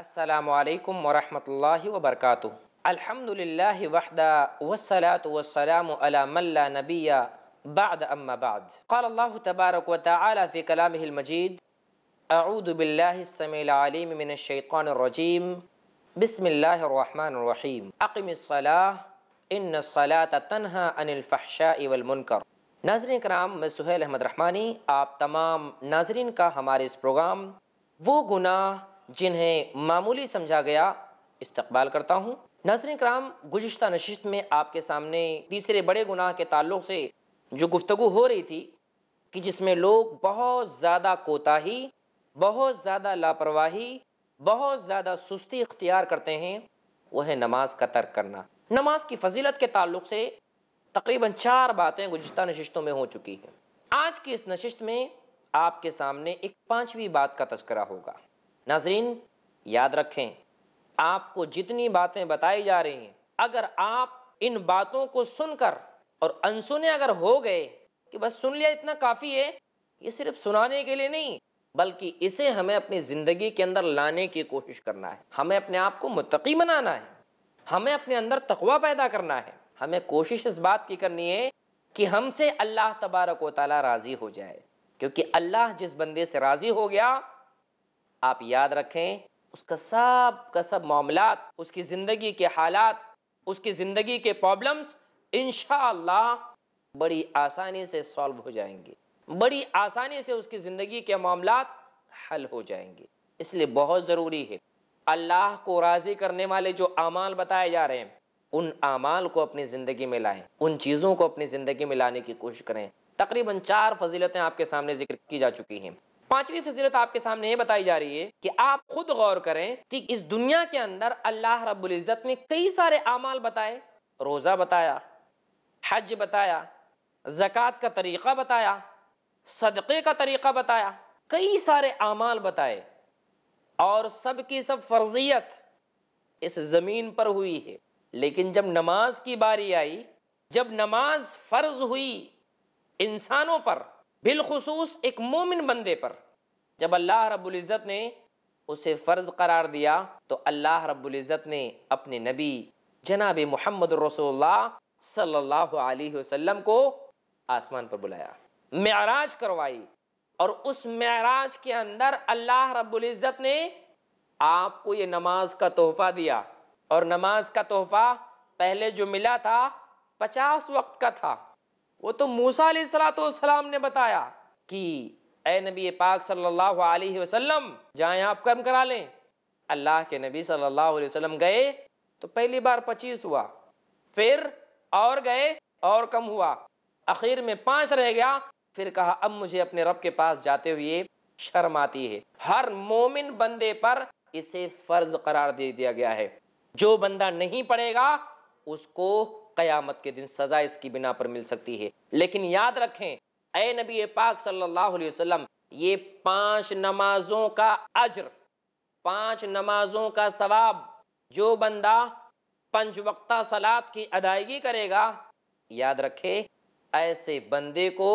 السلام علیکم ورحمۃ اللہ وبرکاتہ الحمد للہ وحدہ وسلاۃ وسلام علام اللہ بعد بعد اما قال اللہ تبارک و تعالی فی المجید اعوذ باللہ السمیع العلیم من الشیطان الرجیم بسم اللہ الرحمن الرحیم اقم الصلاة الصلاة ان تنہا عن الفحشاء والمنکر ناظرین کرام میں سہیل احمد رحمانی آپ تمام ناظرین کا ہمارے اس پروگرام وہ گناہ جنہیں معمولی سمجھا گیا استقبال کرتا ہوں ناظرین کرام گزشتہ نشست میں آپ کے سامنے تیسرے بڑے گناہ کے تعلق سے جو گفتگو ہو رہی تھی کہ جس میں لوگ بہت زیادہ کوتاہی بہت زیادہ لاپرواہی بہت زیادہ سستی اختیار کرتے ہیں وہ ہے نماز کا ترک کرنا نماز کی فضیلت کے تعلق سے تقریباً چار باتیں گزشتہ نشستوں میں ہو چکی ہیں آج کی اس نشست میں آپ کے سامنے ایک پانچویں بات کا تذکرہ ہوگا ناظرین یاد رکھیں آپ کو جتنی باتیں بتائی جا رہی ہیں اگر آپ ان باتوں کو سن کر اور انسنے اگر ہو گئے کہ بس سن لیا اتنا کافی ہے یہ صرف سنانے کے لیے نہیں بلکہ اسے ہمیں اپنی زندگی کے اندر لانے کی کوشش کرنا ہے ہمیں اپنے آپ کو متقی بنانا ہے ہمیں اپنے اندر تقوی پیدا کرنا ہے ہمیں کوشش اس بات کی کرنی ہے کہ ہم سے اللہ تبارک و تعالیٰ راضی ہو جائے کیونکہ اللہ جس بندے سے راضی ہو گیا آپ یاد رکھیں اس کا سب کا سب معاملات اس کی زندگی کے حالات اس کی زندگی کے پرابلمس انشاءاللہ بڑی آسانی سے سالو ہو جائیں گے بڑی آسانی سے اس کی زندگی کے معاملات حل ہو جائیں گے اس لیے بہت ضروری ہے اللہ کو راضی کرنے والے جو اعمال بتائے جا رہے ہیں ان اعمال کو اپنی زندگی میں لائیں ان چیزوں کو اپنی زندگی میں لانے کی کوشش کریں تقریباً چار فضیلتیں آپ کے سامنے ذکر کی جا چکی ہیں پانچویں فضیلت آپ کے سامنے یہ بتائی جا رہی ہے کہ آپ خود غور کریں کہ اس دنیا کے اندر اللہ رب العزت نے کئی سارے اعمال بتائے روزہ بتایا حج بتایا زکوٰۃ کا طریقہ بتایا صدقے کا طریقہ بتایا کئی سارے اعمال بتائے اور سب کی سب فرضیت اس زمین پر ہوئی ہے لیکن جب نماز کی باری آئی جب نماز فرض ہوئی انسانوں پر بالخصوص ایک مومن بندے پر جب اللہ رب العزت نے اسے فرض قرار دیا تو اللہ رب العزت نے اپنے نبی جناب محمد رسول صلی اللہ علیہ وسلم کو آسمان پر بلایا معراج کروائی اور اس معراج کے اندر اللہ رب العزت نے آپ کو یہ نماز کا تحفہ دیا اور نماز کا تحفہ پہلے جو ملا تھا پچاس وقت کا تھا وہ تو موسا علیہ السلاۃ والسلام نے بتایا کہ اے نبی پاک صلی اللہ علیہ وسلم جائیں آپ کرم کرا لیں اللہ کے نبی صلی اللہ علیہ وسلم گئے تو پہلی بار پچیس ہوا پھر اور گئے اور کم ہوا اخیر میں پانچ رہ گیا پھر کہا اب مجھے اپنے رب کے پاس جاتے ہوئے شرم آتی ہے ہر مومن بندے پر اسے فرض قرار دے دیا گیا ہے جو بندہ نہیں پڑے گا اس کو قیامت کے دن سزا اس کی بنا پر مل سکتی ہے لیکن یاد رکھیں اے نبی پاک صلی اللہ علیہ وسلم یہ پانچ نمازوں کا اجر پانچ نمازوں کا ثواب جو بندہ پنج وقتہ سلاد کی ادائیگی کرے گا یاد رکھے ایسے بندے کو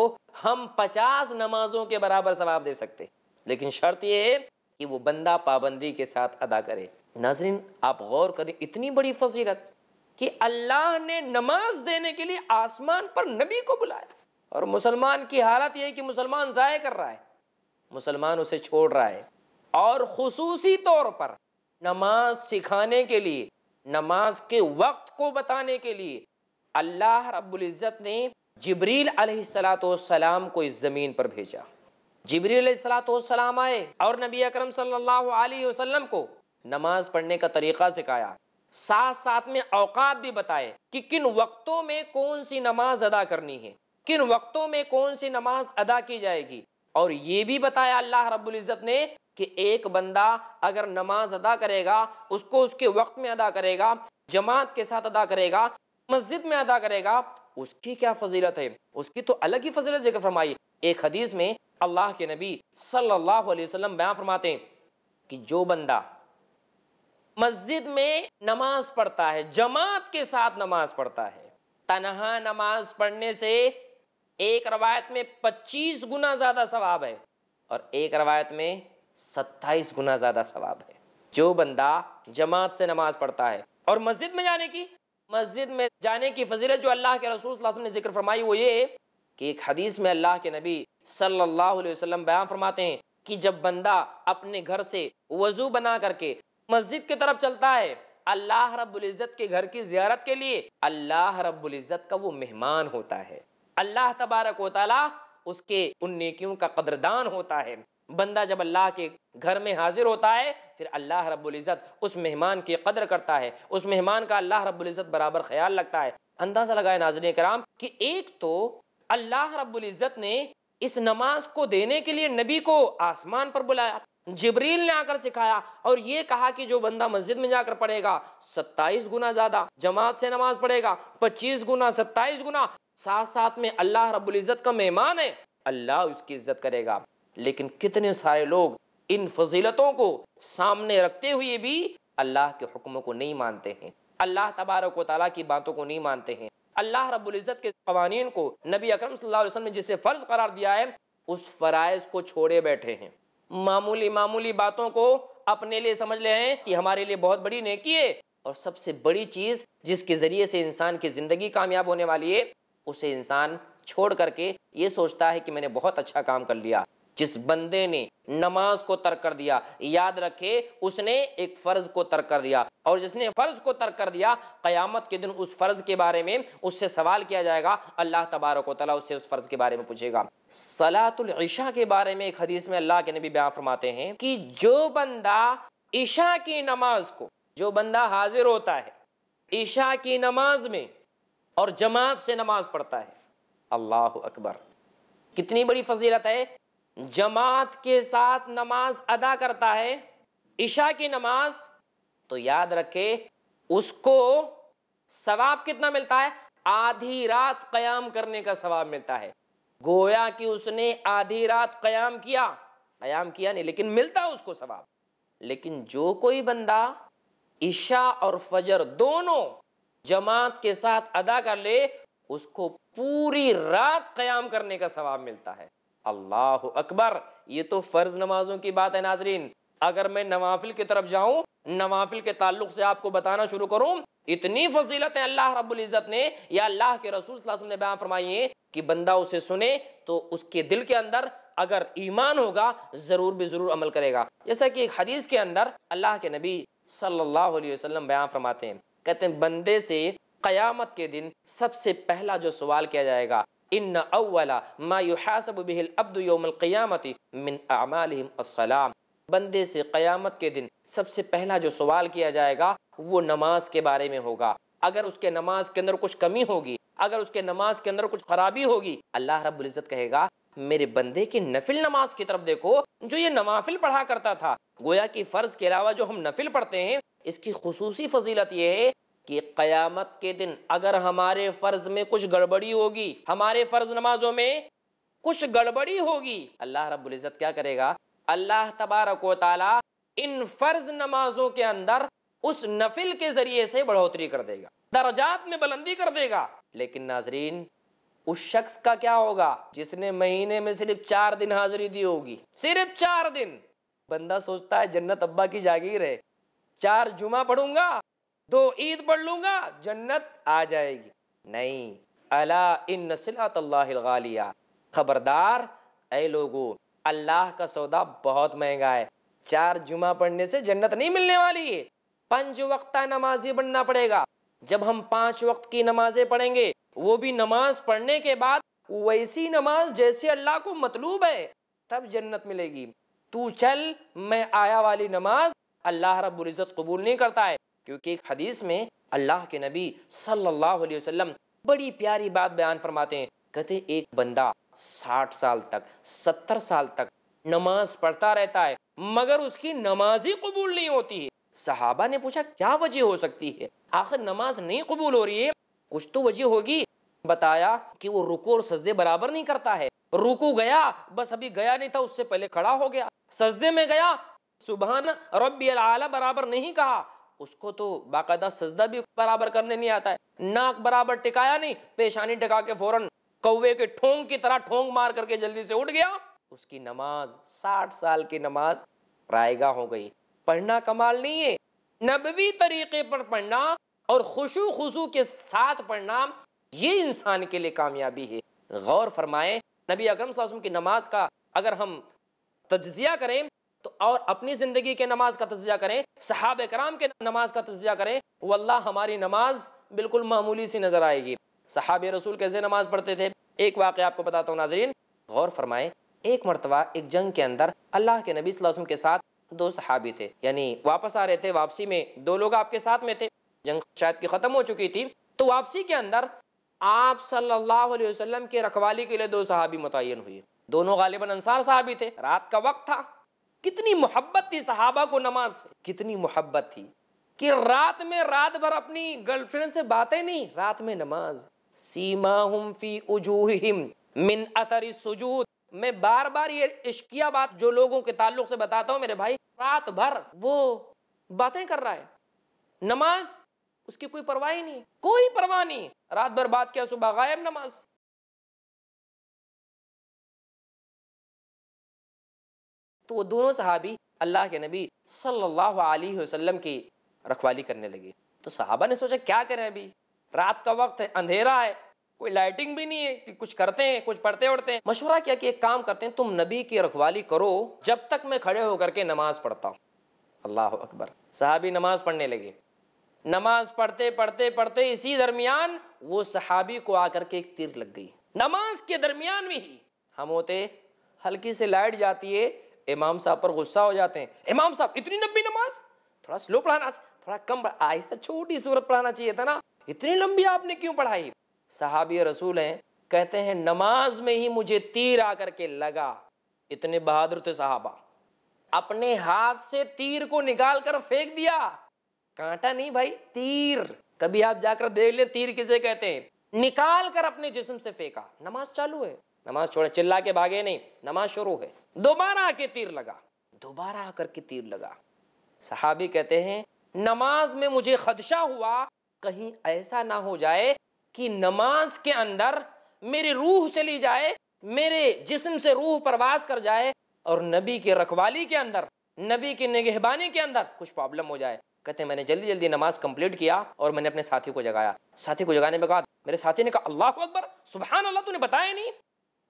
ہم پچاس نمازوں کے برابر ثواب دے سکتے لیکن شرط یہ ہے کہ وہ بندہ پابندی کے ساتھ ادا کرے ناظرین آپ غور کریں اتنی بڑی فضیلت کہ اللہ نے نماز دینے کے لیے آسمان پر نبی کو بلایا اور مسلمان کی حالت یہ ہے کہ مسلمان ضائع کر رہا ہے مسلمان اسے چھوڑ رہا ہے اور خصوصی طور پر نماز سکھانے کے لیے نماز کے وقت کو بتانے کے لیے اللہ رب العزت نے جبریل علیہ السلاۃ والسلام کو اس زمین پر بھیجا جبریل علیہ السلاۃ والسلام آئے اور نبی اکرم صلی اللہ علیہ وسلم کو نماز پڑھنے کا طریقہ سکھایا ساتھ ساتھ میں اوقات بھی بتائے کہ کن وقتوں میں کون سی نماز ادا کرنی ہے کن وقتوں میں کون سی نماز ادا کی جائے گی اور یہ بھی بتایا اللہ رب العزت نے کہ ایک بندہ اگر نماز ادا کرے گا اس کو اس کے وقت میں ادا کرے گا جماعت کے ساتھ ادا کرے گا مسجد میں ادا کرے گا اس کی کیا فضیلت ہے اس کی تو الگ ہی فضیلت ذکر فرمائی ایک حدیث میں اللہ کے نبی صلی اللہ علیہ وسلم بیان فرماتے ہیں کہ جو بندہ مسجد میں نماز پڑھتا ہے جماعت کے ساتھ نماز پڑھتا ہے تنہا نماز پڑھنے سے ایک روایت میں پچیس گنا زیادہ ثواب ہے اور ایک روایت میں ستائیس گنا زیادہ ثواب ہے جو بندہ جماعت سے نماز پڑھتا ہے اور مسجد میں جانے کی مسجد میں جانے کی فضیلت جو اللہ کے رسول صلی اللہ علیہ وسلم نے ذکر فرمائی وہ یہ کہ ایک حدیث میں اللہ کے نبی صلی اللہ علیہ وسلم بیان فرماتے ہیں کہ جب بندہ اپنے گھر سے وضو بنا کر کے مسجد کی طرف چلتا ہے اللہ رب العزت کے گھر کی زیارت کے لیے اللہ رب العزت کا وہ مہمان ہوتا ہے اللہ تبارک و تعالی اس کے ان نیکیوں کا قدردان ہوتا ہے بندہ جب اللہ کے گھر میں حاضر ہوتا ہے پھر اللہ رب العزت اس مہمان کی قدر کرتا ہے اس مہمان کا اللہ رب العزت برابر خیال لگتا ہے اندازہ لگائے ناظرین کرام کہ ایک تو اللہ رب العزت نے اس نماز کو دینے کے لیے نبی کو آسمان پر بلایا جبریل نے آ کر سکھایا اور یہ کہا کہ جو بندہ مسجد میں جا کر پڑھے گا ستائیس گنا زیادہ جماعت سے نماز پڑھے گا پچیس گنا ستائیس گنا ساتھ ساتھ میں اللہ رب العزت کا مہمان ہے اللہ اس کی عزت کرے گا لیکن کتنے سارے لوگ ان فضیلتوں کو سامنے رکھتے ہوئے بھی اللہ کے حکموں کو نہیں مانتے ہیں اللہ تبارک و تعالیٰ کی باتوں کو نہیں مانتے ہیں اللہ رب العزت کے قوانین کو نبی اکرم صلی اللہ علیہ وسلم نے جسے فرض قرار دیا ہے اس فرائض کو چھوڑے بیٹھے ہیں معمولی معمولی باتوں کو اپنے لیے سمجھ لے ہیں کہ ہمارے لیے بہت بڑی نیکی ہے اور سب سے بڑی چیز جس کے ذریعے سے انسان کی زندگی کامیاب ہونے والی ہے اسے انسان چھوڑ کر کے یہ سوچتا ہے کہ میں نے بہت اچھا کام کر لیا جس بندے نے نماز کو کر دیا یاد رکھے اس نے ایک فرض کو ترک کر دیا اور جس نے فرض کو کر دیا قیامت کے دن اس فرض کے بارے میں اس سے سوال کیا جائے گا اللہ تبارک و تعالیٰ اس سے اس فرض کے بارے میں پوچھے گا صلاة العشاء کے بارے میں ایک حدیث میں اللہ کے نبی بیان فرماتے ہیں کہ جو بندہ عشاء کی نماز کو جو بندہ حاضر ہوتا ہے عشاء کی نماز میں اور جماعت سے نماز پڑھتا ہے اللہ اکبر کتنی بڑی فضیلت ہے جماعت کے ساتھ نماز ادا کرتا ہے عشاء کی نماز تو یاد رکھے اس کو ثواب کتنا ملتا ہے آدھی رات قیام کرنے کا ثواب ملتا ہے گویا کہ اس نے آدھی رات قیام کیا قیام کیا نہیں لیکن ملتا اس کو ثواب لیکن جو کوئی بندہ عشاء اور فجر دونوں جماعت کے ساتھ ادا کر لے اس کو پوری رات قیام کرنے کا ثواب ملتا ہے اللہ اکبر یہ تو فرض نمازوں کی بات ہے ناظرین اگر میں نوافل کی طرف جاؤں نوافل کے تعلق سے آپ کو بتانا شروع کروں اتنی فضیلت ہیں اللہ رب العزت نے یا اللہ کے رسول صلی اللہ علیہ وسلم نے بیان فرمائی ہے کہ بندہ اسے سنے تو اس کے دل کے اندر اگر ایمان ہوگا ضرور بھی ضرور عمل کرے گا جیسا کہ ایک حدیث کے اندر اللہ کے نبی صلی اللہ علیہ وسلم بیان فرماتے ہیں کہتے ہیں بندے سے قیامت کے دن سب سے پہلا جو سوال کیا جائے گا بندے سے سے قیامت کے دن سب پہلا جو سوال کیا جائے گا وہ نماز کے بارے میں ہوگا اگر اس کے نماز کے اندر کچھ کمی ہوگی اگر اس کے نماز کے اندر کچھ خرابی ہوگی اللہ رب العزت کہے گا میرے بندے کی نفل نماز کی طرف دیکھو جو یہ نوافل پڑھا کرتا تھا گویا کی فرض کے علاوہ جو ہم نفل پڑھتے ہیں اس کی خصوصی فضیلت یہ ہے کہ قیامت کے دن اگر ہمارے فرض میں کچھ گڑبڑی ہوگی ہمارے فرض نمازوں میں کچھ گڑبڑی ہوگی اللہ رب العزت کیا کرے گا اللہ تبارک و تعالی ان فرض نمازوں کے اندر اس نفل کے ذریعے سے بڑھوتری کر دے گا درجات میں بلندی کر دے گا لیکن ناظرین اس شخص کا کیا ہوگا جس نے مہینے میں صرف چار دن حاضری دی ہوگی صرف چار دن بندہ سوچتا ہے جنت ابا کی جاگیر ہے چار جمعہ پڑھوں گا دو عید پڑھ لوں گا جنت آ جائے گی نہیں اللہ الغالیہ خبردار اے لوگو اللہ کا سودا بہت مہنگا ہے چار جمعہ پڑھنے سے جنت نہیں ملنے والی ہے پنج وقتہ نمازی بننا پڑے گا جب ہم پانچ وقت کی نمازیں پڑھیں گے وہ بھی نماز پڑھنے کے بعد ویسی نماز جیسے اللہ کو مطلوب ہے تب جنت ملے گی تو چل میں آیا والی نماز اللہ رب العزت قبول نہیں کرتا ہے کیونکہ ایک حدیث میں اللہ کے نبی صلی اللہ علیہ وسلم بڑی پیاری بات بیان فرماتے ہیں کہتے ایک بندہ ساٹھ سال سال تک تک ستر نماز پڑھتا رہتا ہے مگر اس نماز ہی قبول نہیں ہوتی ہے صحابہ نے پوچھا کیا وجہ ہو سکتی ہے آخر نماز نہیں قبول ہو رہی ہے کچھ تو وجہ ہوگی بتایا کہ وہ رکو اور سجدے برابر نہیں کرتا ہے رکو گیا بس ابھی گیا نہیں تھا اس سے پہلے کھڑا ہو گیا سجدے میں گیا سبحان ربی العالی برابر نہیں کہا اس کو تو باقیدہ سجدہ بھی برابر کرنے نہیں آتا ہے ناک برابر ٹکایا نہیں پیشانی ٹکا کے فوراں کوئے کے ٹھونگ کی طرح ٹھونگ مار کر کے جلدی سے اٹھ گیا اس کی نماز ساٹھ سال کی نماز رائیگاہ ہو گئی پڑھنا کمال نہیں ہے نبوی طریقے پر پڑھنا اور خوشو خوشو کے ساتھ پڑھنا یہ انسان کے لئے کامیابی ہے غور فرمائیں نبی اکرم صلی اللہ علیہ وسلم کی نماز کا اگر ہم تجزیہ کریں تو اور اپنی زندگی کے نماز کا تجزیہ کریں صحابہ کرام کے نماز کا تجزیہ کریں واللہ ہماری نماز بالکل معمولی سی نظر آئے گی صحابہ رسول کیسے دو صحابی تھے یعنی واپس آ رہے تھے واپسی میں دو لوگ آپ کے ساتھ میں تھے جنگ شاید کی ختم ہو چکی تھی تو واپسی کے اندر آپ صلی اللہ علیہ وسلم کے رکھوالی کے لیے دو صحابی متعین ہوئی دونوں غالباً انصار صحابی تھے رات کا وقت تھا کتنی محبت تھی صحابہ کو نماز کتنی محبت تھی کہ رات رات میں اپنی گرل فرینڈ سے باتیں نہیں رات میں نماز فی من میں بار بار یہ عشقیہ بات جو لوگوں کے تعلق سے بتاتا ہوں میرے بھائی رات بھر وہ باتیں کر رہا ہے نماز اس کی کوئی پرواہ نہیں کوئی پرواہ نہیں رات بھر بات کیا صبح غائب نماز تو وہ دونوں صحابی اللہ کے نبی صلی اللہ علیہ وسلم کی رکھوالی کرنے لگے تو صحابہ نے سوچا کیا کریں ابھی رات کا وقت ہے اندھیرا ہے کوئی لائٹنگ بھی نہیں ہے کہ کچھ کرتے ہیں کچھ پڑھتے اڑتے ہیں مشورہ کیا کہ ایک کام کرتے ہیں تم نبی کی رکھوالی کرو جب تک میں کھڑے ہو کر کے نماز پڑھتا ہوں اللہ اکبر صحابی نماز پڑھنے لگے نماز پڑھتے پڑھتے پڑھتے اسی درمیان وہ صحابی کو آ کر کے ایک تیر لگ گئی نماز کے درمیان میں ہی ہم ہوتے ہلکی سے لائٹ جاتی ہے امام صاحب پر غصہ ہو جاتے ہیں امام صاحب اتنی لمبی نماز تھوڑا سلو پڑھانا تھوڑا کم آہستہ چھوٹی صورت پڑھانا چاہیے تھا نا اتنی لمبی آپ نے کیوں پڑھائی صحابی رسول ہیں کہتے ہیں نماز میں ہی مجھے تیر آ کر کے لگا اتنے بہادر تھے صحابہ اپنے ہاتھ سے تیر کو نکال کر پھینک دیا کانٹا نہیں بھائی تیر کبھی آپ جا کر دیکھ لیں تیر کسے کہتے ہیں نکال کر اپنے جسم سے پھینکا نماز چالو ہے نماز چھوڑے چلا کے بھاگے نہیں نماز شروع ہے دوبارہ آ کے تیر لگا دوبارہ آ کر کے تیر لگا صحابی کہتے ہیں نماز میں مجھے خدشہ ہوا کہیں ایسا نہ ہو جائے کہ نماز کے اندر میری روح چلی جائے میرے جسم سے روح پرواز کر جائے اور نبی کے رکھوالی کے اندر نبی کی نگہبانی کے اندر کچھ پرابلم ہو جائے کہتے ہیں میں نے جلدی جلدی نماز کمپلیٹ کیا اور میں نے اپنے ساتھی کو جگایا ساتھی کو جگانے میں کہا میرے ساتھی نے کہا اللہ اکبر سبحان اللہ تو نے بتایا نہیں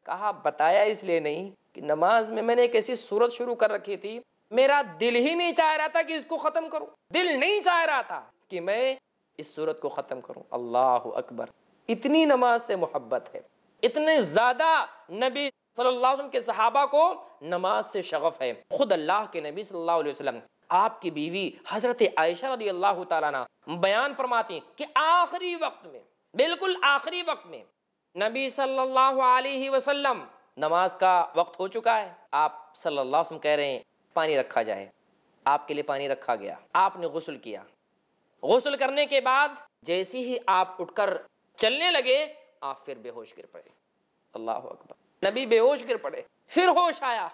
کہا بتایا اس لیے نہیں کہ نماز میں میں نے ایک ایسی صورت شروع کر رکھی تھی میرا دل ہی نہیں چاہ رہا تھا کہ اس کو ختم کروں دل نہیں چاہ رہا تھا کہ میں اس صورت کو ختم کروں اللہ اکبر اتنی نماز سے محبت ہے اتنے زیادہ نبی صلی اللہ علیہ وسلم کے صحابہ کو نماز سے شغف ہے خود اللہ کے نبی صلی اللہ علیہ وسلم آپ کی بیوی حضرت عائشہ رضی اللہ تعالیٰ بیان فرماتی ہیں کہ آخری وقت میں بالکل آخری وقت میں نبی صلی اللہ علیہ وسلم نماز کا وقت ہو چکا ہے آپ صلی اللہ علیہ وسلم کہہ رہے ہیں پانی رکھا جائے آپ کے لیے پانی رکھا گیا آپ نے غسل کیا غسل کرنے کے بعد جیسی ہی آپ اٹھ کر چلنے لگے آپ پھر بے ہوش گر پڑے اللہ اکبر نبی بے ہوش گر پڑے پھر ہوش آیا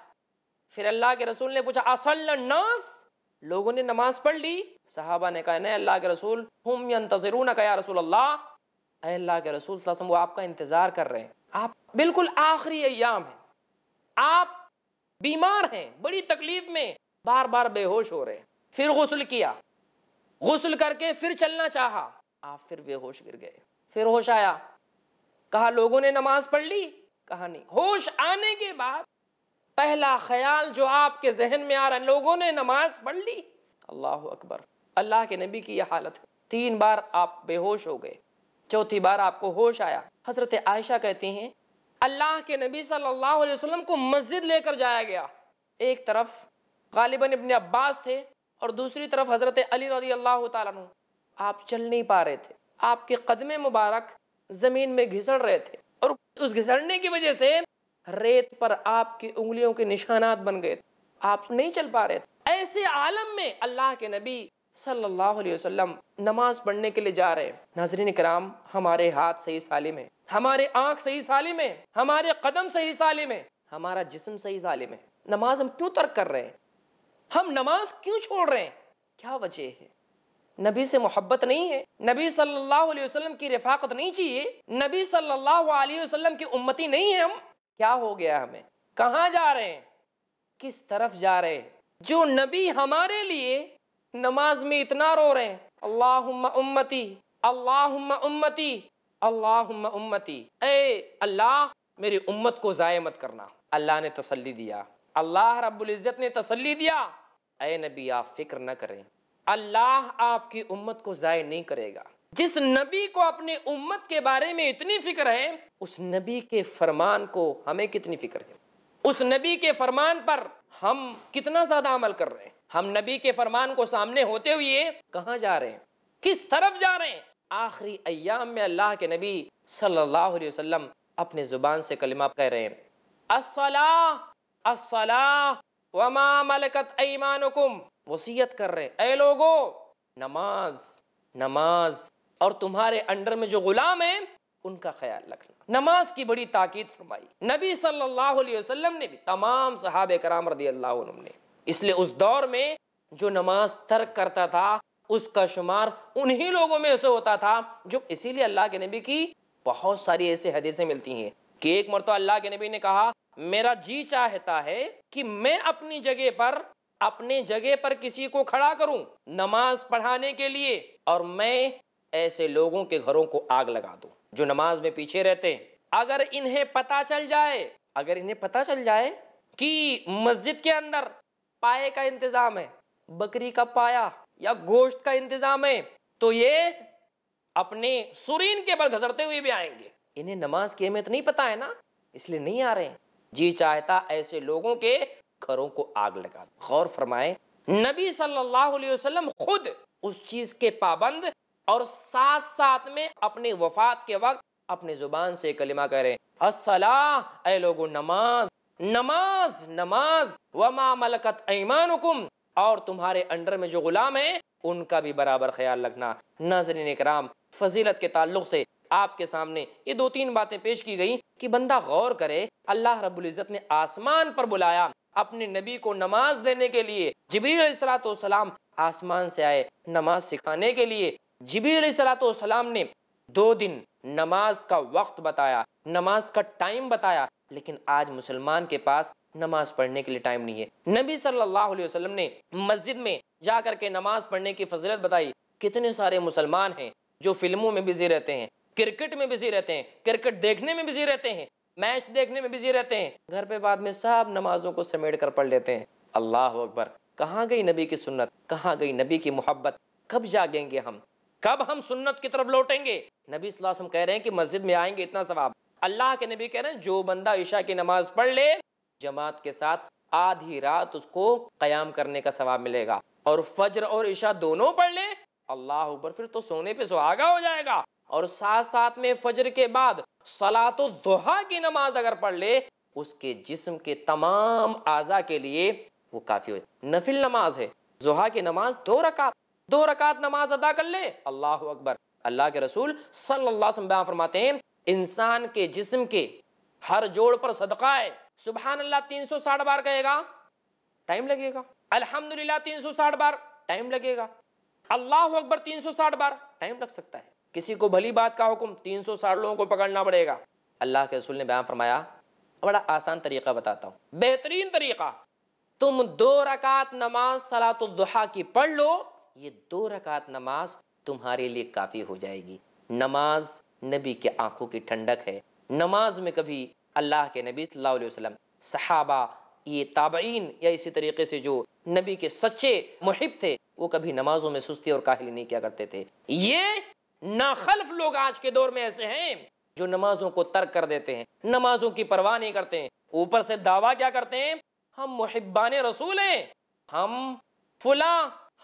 پھر اللہ کے رسول نے پوچھا اصل لوگوں نے نماز پڑھ لی صحابہ نے کہا نئے اللہ کے رسول ہم یا رسول اللہ اے اللہ کے رسول صلی اللہ علیہ وسلم وہ آپ کا انتظار کر رہے ہیں آپ بالکل آخری ایام ہیں آپ بیمار ہیں بڑی تکلیف میں بار بار بے ہوش ہو رہے ہیں پھر غسل کیا غسل کر کے پھر چلنا چاہا آپ پھر بے ہوش گر گئے پھر ہوش آیا کہا لوگوں نے نماز پڑھ لی کہا نہیں ہوش آنے کے بعد پہلا خیال جو آپ کے ذہن میں آ رہا ہے لوگوں نے نماز پڑھ لی اللہ اکبر اللہ کے نبی کی یہ حالت ہے تین بار آپ بے ہوش ہو گئے چوتھی بار آپ کو ہوش آیا حضرت عائشہ کہتی ہیں اللہ کے نبی صلی اللہ علیہ وسلم کو مسجد لے کر جایا گیا ایک طرف غالباً ابن عباس تھے اور دوسری طرف حضرت علی رضی اللہ تعالیٰ عنہ آپ چل نہیں پا رہے تھے آپ کے قدم مبارک زمین میں گھسڑ رہے تھے اور اس گھسڑنے کی وجہ سے ریت پر آپ کی انگلیوں کے نشانات بن گئے تھے آپ نہیں چل پا رہے تھے ایسے عالم میں اللہ کے نبی صلی اللہ علیہ وسلم نماز پڑھنے کے لیے جا رہے ناظرین کرام ہمارے ہاتھ صحیح سالم ہیں ہمارے آنکھ صحیح سالم ہیں ہمارے قدم صحیح سالم ہیں ہمارا جسم صحیح سالم ہے نماز ہم کیوں ترک کر رہے ہیں ہم نماز کیوں چھوڑ رہے ہیں کیا وجہ ہے نبی سے محبت نہیں ہے نبی صلی اللہ علیہ وسلم کی رفاقت نہیں چاہیے نبی صلی اللہ علیہ وسلم کی امتی نہیں ہے ہم کیا ہو گیا ہمیں کہاں جا رہے ہیں کس طرف جا رہے ہیں جو نبی ہمارے لیے نماز میں اتنا رو رہے ہیں اللہم امتی اللہم امتی اللہم امتی اے اللہ میری امت کو ضائع مت کرنا اللہ نے تسلی دیا اللہ رب العزت نے تسلی دیا اے نبی آپ فکر نہ کریں اللہ آپ کی امت کو ضائع نہیں کرے گا جس نبی کو اپنے امت کے بارے میں اتنی فکر ہے اس نبی کے فرمان کو ہمیں کتنی فکر ہے اس نبی کے فرمان پر ہم کتنا زیادہ عمل کر رہے ہیں ہم نبی کے فرمان کو سامنے ہوتے ہوئے کہاں جا رہے ہیں کس طرف جا رہے ہیں آخری ایام میں اللہ کے نبی صلی اللہ علیہ وسلم اپنے زبان سے کلمہ کہہ رہے ہیں وما ملکت ایمانکم کر رہے ہیں اے لوگو نماز نماز اور تمہارے انڈر میں جو غلام ہیں ان کا خیال رکھنا نماز کی بڑی تاکید فرمائی نبی صلی اللہ علیہ وسلم نے بھی تمام صحابہ کرام رضی اللہ عنہ نے اس اس دور میں جو نماز ترک کرتا تھا اس کا شمار انہی لوگوں میں اسے ہوتا تھا جو اسی لیے اللہ کے نبی کی بہت ساری ایسے حدیثیں ملتی ہیں کہ ایک مرتبہ اللہ کے نبی نے کہا میرا جی چاہتا ہے کہ میں اپنی جگہ پر اپنے جگہ پر کسی کو کھڑا کروں نماز پڑھانے کے لیے اور میں ایسے لوگوں کے گھروں کو آگ لگا دوں جو نماز میں پیچھے رہتے ہیں اگر انہیں پتا چل جائے اگر انہیں پتا چل جائے کہ مسجد کے اندر پائے کا انتظام ہے بکری کا پایا یا گوشت کا انتظام ہے تو یہ اپنے سورین کے پر گھزرتے ہوئے بھی آئیں گے انہیں نماز کی اہمیت نہیں پتا ہے نا اس لیے نہیں آ رہے ہیں جی چاہتا ایسے لوگوں کے گھروں کو آگ لگا غور فرمائیں نبی صلی اللہ علیہ وسلم خود اس چیز کے پابند اور ساتھ ساتھ میں اپنے وفات کے وقت اپنے زبان سے کلمہ کریں السلام اے لوگو نماز نماز نماز وما ملکت ایمانکم اور تمہارے انڈر میں جو غلام ہیں ان کا بھی برابر خیال لگنا ناظرین اکرام فضیلت کے تعلق سے آپ کے سامنے یہ دو تین باتیں پیش کی گئیں کہ بندہ غور کرے اللہ رب العزت نے آسمان پر بلایا اپنے نبی کو نماز دینے کے لیے جبریل علیہ السلام آسمان سے آئے نماز سکھانے کے لیے جبی علیہ السلام والسلام نے دو دن نماز کا وقت بتایا نماز کا ٹائم بتایا لیکن آج مسلمان کے پاس نماز پڑھنے کے لیے ٹائم نہیں ہے نبی صلی اللہ علیہ وسلم نے مسجد میں جا کر کے نماز پڑھنے کی بتائی کتنے سارے مسلمان ہیں جو فلموں میں بزی رہتے ہیں کرکٹ میں بزی رہتے ہیں کرکٹ دیکھنے میں بزی رہتے ہیں میچ دیکھنے میں بزی رہتے ہیں گھر پہ بعد میں سب نمازوں کو سمیٹ کر پڑھ لیتے ہیں اللہ اکبر کہاں گئی نبی کی سنت کہاں گئی نبی کی محبت کب جاگیں گے ہم کب ہم سنت کی طرف لوٹیں گے نبی صلی اللہ علیہ وسلم کہہ رہے ہیں کہ مسجد میں آئیں گے اتنا ثواب اللہ کے نبی کہہ رہے ہیں جو بندہ عشاء کی نماز پڑھ لے جماعت کے ساتھ آدھی رات اس کو قیام کرنے کا ثواب ملے گا اور فجر اور عشاء دونوں پڑھ لے اللہ پھر تو سونے پہ سو ہو جائے گا اور ساتھ ساتھ میں فجر کے بعد سلا تو نماز اگر پڑھ لے اس کے جسم کے تمام اعضا کے لیے وہ کافی نفل نماز ہے زحا کی نماز دو رکعت دو رکعت نماز ادا کر لے اللہ اکبر اللہ کے رسول صلی اللہ علیہ وسلم بیان فرماتے ہیں انسان کے جسم کے ہر جوڑ پر صدقہ ہے سبحان اللہ تین سو ساٹھ بار کہے گا ٹائم لگے گا الحمدللہ تین سو ساٹھ بار ٹائم لگے گا اللہ اکبر تین سو ساٹھ بار ٹائم لگ سکتا ہے کسی کو بھلی بات کا حکم تین سو ساٹھ لوگوں کو پکڑنا پڑے گا اللہ کے رسول نے بیان فرمایا بڑا آسان طریقہ بتاتا ہوں بہترین طریقہ تم دو رکعت نماز صلاة الدحا کی پڑھ لو یہ دو رکعت نماز تمہارے لیے کافی ہو جائے گی نماز نبی کے آنکھوں کی ٹھنڈک ہے نماز میں کبھی اللہ کے نبی صلی اللہ علیہ وسلم صحابہ یہ تابعین یا اسی طریقے سے جو نبی کے سچے محب تھے وہ کبھی نمازوں میں سستی اور کاہلی نہیں کیا کرتے تھے یہ ناخلف لوگ آج کے دور میں ایسے ہیں جو نمازوں کو ترک کر دیتے ہیں نمازوں کی پرواہ نہیں کرتے ہیں اوپر سے دعویٰ کیا کرتے ہیں ہم محبان رسول ہیں ہم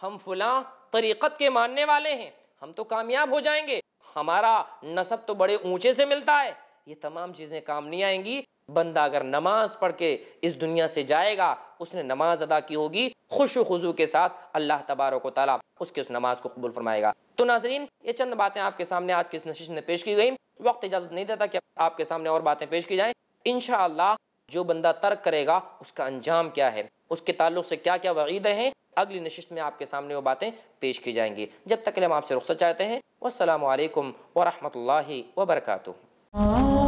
ہم فلاں طریقت کے ماننے والے ہیں ہم تو کامیاب ہو جائیں گے ہمارا نصب تو بڑے اونچے سے ملتا ہے یہ تمام چیزیں کام نہیں آئیں گی بندہ اگر نماز پڑھ کے اس دنیا سے جائے گا اس نے نماز ادا کی ہوگی خوش و خضو کے ساتھ اللہ تبارک و تعالیٰ اس کے اس نماز کو قبول فرمائے گا تو ناظرین یہ چند باتیں آپ کے سامنے آج اس نشش نے پیش کی گئی وقت اجازت نہیں دیتا کہ آپ کے سامنے اور باتیں پیش کی جائیں انشاءاللہ جو بندہ ترک کرے گا اس کا انجام کیا ہے اس کے تعلق سے کیا کیا وعید ہیں اگلی نشست میں آپ کے سامنے وہ باتیں پیش کی جائیں گی جب تک ہم آپ سے رخصت چاہتے ہیں والسلام علیکم ورحمت اللہ وبرکاتہ